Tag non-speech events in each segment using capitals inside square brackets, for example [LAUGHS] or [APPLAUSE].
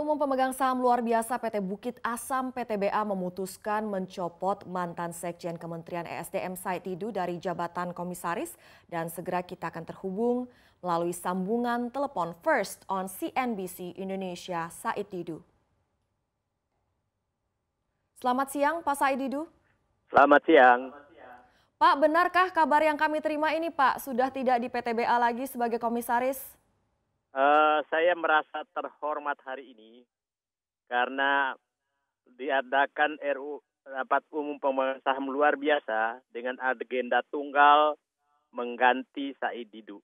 Umum pemegang saham luar biasa PT Bukit Asam PTBA memutuskan mencopot mantan Sekjen Kementerian ESDM Said Tidu dari jabatan komisaris dan segera kita akan terhubung melalui sambungan telepon First on CNBC Indonesia Said Tidu. Selamat siang Pak Said Tidu. Selamat siang. Pak, benarkah kabar yang kami terima ini Pak, sudah tidak di PTBA lagi sebagai komisaris? Uh, saya merasa terhormat hari ini karena diadakan RU rapat umum pemegang saham luar biasa dengan agenda tunggal mengganti Said Didu.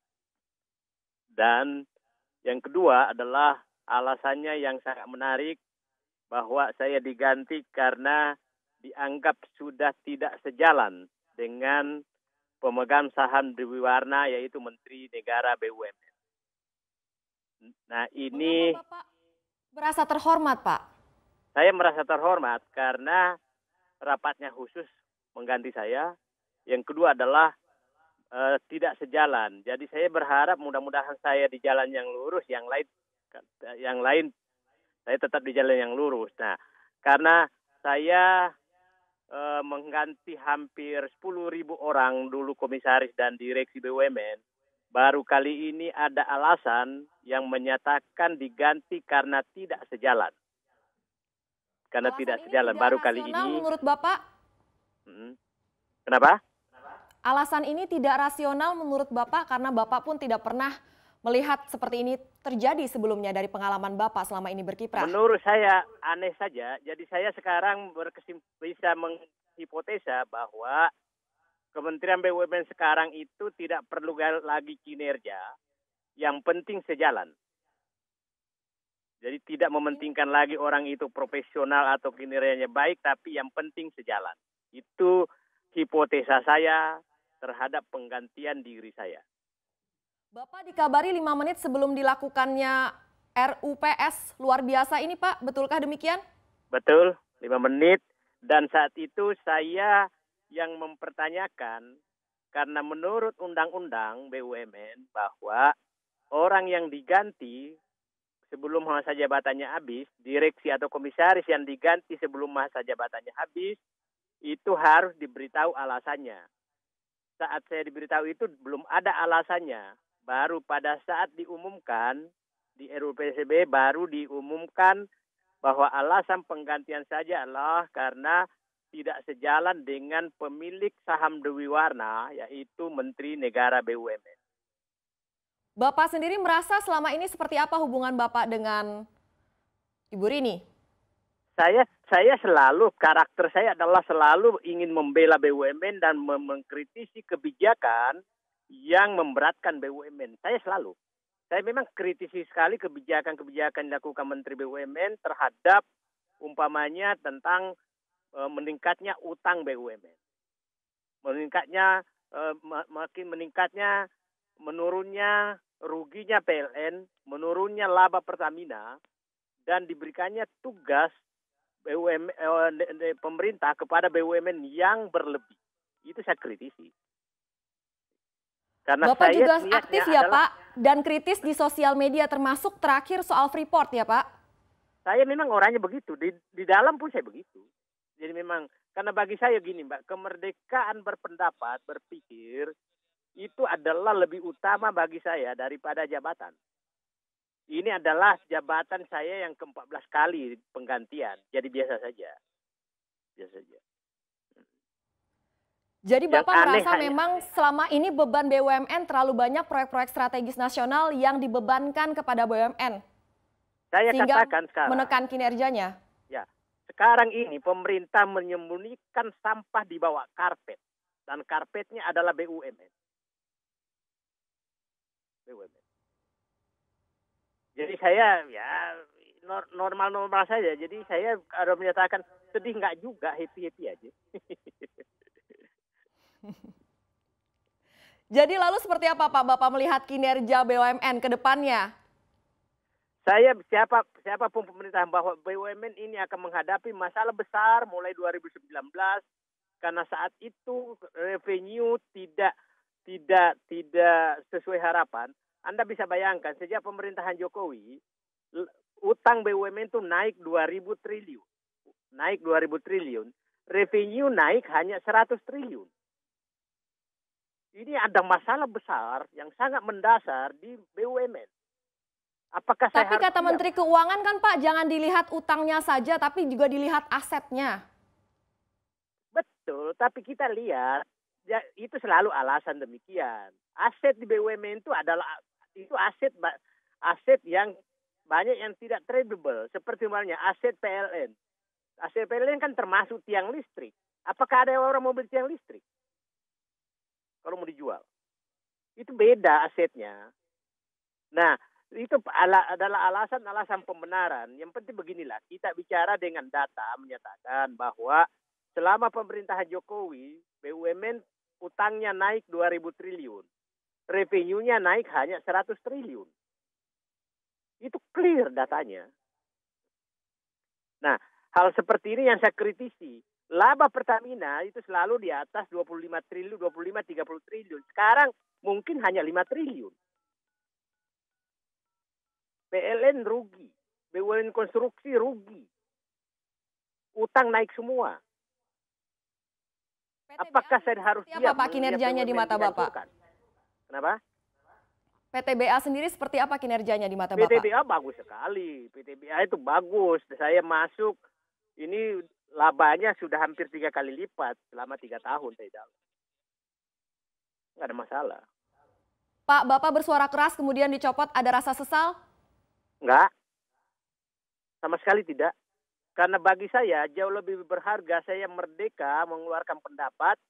Dan yang kedua adalah alasannya yang sangat menarik bahwa saya diganti karena dianggap sudah tidak sejalan dengan pemegang saham Dewi Warna yaitu Menteri Negara BUMN. Nah ini... Bapak berasa terhormat Pak? Saya merasa terhormat karena rapatnya khusus mengganti saya. Yang kedua adalah e, tidak sejalan. Jadi saya berharap mudah-mudahan saya di jalan yang lurus, yang lain yang lain saya tetap di jalan yang lurus. Nah, karena saya e, mengganti hampir 10.000 orang dulu komisaris dan direksi BUMN baru kali ini ada alasan yang menyatakan diganti karena tidak sejalan. Karena alasan tidak sejalan baru kali ini. Menurut Bapak? Hmm, kenapa? Alasan ini tidak rasional menurut Bapak karena Bapak pun tidak pernah melihat seperti ini terjadi sebelumnya dari pengalaman Bapak selama ini berkiprah? Menurut saya aneh saja. Jadi saya sekarang berkesim bisa menghipotesa bahwa Kementerian BUMN sekarang itu tidak perlu lagi kinerja, yang penting sejalan. Jadi tidak mementingkan lagi orang itu profesional atau kinerjanya baik, tapi yang penting sejalan. Itu hipotesa saya terhadap penggantian diri saya. Bapak dikabari lima menit sebelum dilakukannya RUPS luar biasa ini Pak, betulkah demikian? Betul, lima menit. Dan saat itu saya yang mempertanyakan karena menurut undang-undang BUMN bahwa orang yang diganti sebelum masa jabatannya habis, direksi atau komisaris yang diganti sebelum masa jabatannya habis itu harus diberitahu alasannya. Saat saya diberitahu itu belum ada alasannya. Baru pada saat diumumkan di RUPCB baru diumumkan bahwa alasan penggantian saja adalah karena tidak sejalan dengan pemilik saham Dewi Warna, yaitu Menteri Negara BUMN. Bapak sendiri merasa selama ini seperti apa hubungan Bapak dengan Ibu Rini? Saya saya selalu karakter saya adalah selalu ingin membela BUMN dan mengkritisi kebijakan yang memberatkan BUMN. Saya selalu. Saya memang kritisi sekali kebijakan-kebijakan dilakukan Menteri BUMN terhadap umpamanya tentang E, meningkatnya utang BUMN. Meningkatnya e, makin meningkatnya menurunnya ruginya PLN, menurunnya laba Pertamina dan diberikannya tugas BUMN e, pemerintah kepada BUMN yang berlebih. Itu saya kritisi. Karena Bapak saya juga aktif ya adalah, Pak dan kritis di sosial media termasuk terakhir soal Freeport ya Pak. Saya memang orangnya begitu, di, di dalam pun saya begitu. Jadi memang karena bagi saya gini Mbak, kemerdekaan berpendapat, berpikir itu adalah lebih utama bagi saya daripada jabatan. Ini adalah jabatan saya yang ke-14 kali penggantian. Jadi biasa saja. Biasa saja. Jadi Bapak yang merasa aneh, memang selama ini beban BUMN terlalu banyak proyek-proyek strategis nasional yang dibebankan kepada BUMN. Saya sehingga katakan sekarang. menekan kinerjanya. Sekarang ini pemerintah menyembunyikan sampah di bawah karpet dan karpetnya adalah BUMN. BUMN. Jadi saya ya normal-normal saja. Jadi saya ada menyatakan sedih nggak juga, happy-happy aja. [LAUGHS] Jadi lalu seperti apa Pak Bapak melihat kinerja BUMN ke depannya? saya siapa siapapun pemerintahan bahwa BUMN ini akan menghadapi masalah besar mulai 2019 karena saat itu revenue tidak tidak tidak sesuai harapan. Anda bisa bayangkan sejak pemerintahan Jokowi utang BUMN itu naik 2000 triliun. Naik 2000 triliun, revenue naik hanya 100 triliun. Ini ada masalah besar yang sangat mendasar di BUMN Apakah tapi saya kata harus... Menteri Keuangan kan Pak, jangan dilihat utangnya saja, tapi juga dilihat asetnya. Betul, tapi kita lihat ya, itu selalu alasan demikian. Aset di BUMN itu adalah itu aset aset yang banyak yang tidak tradable. Seperti misalnya aset PLN. Aset PLN kan termasuk tiang listrik. Apakah ada orang mau beli tiang listrik? Kalau mau dijual. Itu beda asetnya. Nah, itu ala, adalah alasan-alasan pembenaran. Yang penting beginilah, kita bicara dengan data menyatakan bahwa selama pemerintahan Jokowi, BUMN utangnya naik 2000 triliun. Revenue-nya naik hanya 100 triliun. Itu clear datanya. Nah, hal seperti ini yang saya kritisi. Laba Pertamina itu selalu di atas 25 triliun, 25 30 triliun. Sekarang mungkin hanya 5 triliun. PLN rugi, BUMN konstruksi rugi, utang naik semua. PT Apakah saya harus apa iya, kinerjanya di mata Bapak? Kenapa? PTBA sendiri seperti apa kinerjanya di mata Bapak? PTBA bagus sekali. PTBA itu bagus. Saya masuk, ini labanya sudah hampir tiga kali lipat selama tiga tahun saya dalam. ada masalah. Pak, Bapak bersuara keras kemudian dicopot, ada rasa sesal? Enggak. Sama sekali tidak. Karena bagi saya jauh lebih berharga saya merdeka mengeluarkan pendapat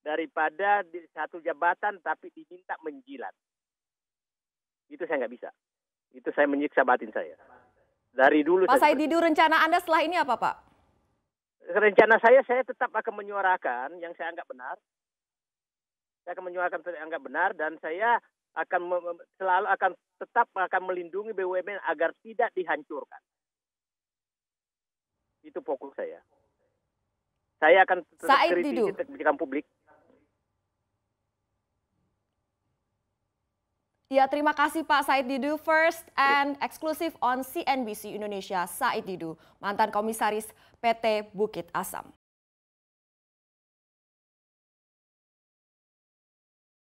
daripada di satu jabatan tapi diminta menjilat. Itu saya nggak bisa. Itu saya menyiksa batin saya. Dari dulu. Pak saya tidur rencana Anda setelah ini apa Pak? Rencana saya, saya tetap akan menyuarakan yang saya anggap benar. Saya akan menyuarakan yang saya anggap benar dan saya akan selalu akan tetap akan melindungi BUMN agar tidak dihancurkan. Itu fokus saya. Saya akan tetap Said kebijakan publik. Ya, terima kasih Pak Said Didu, first and exclusive on CNBC Indonesia, Said Didu, mantan komisaris PT Bukit Asam.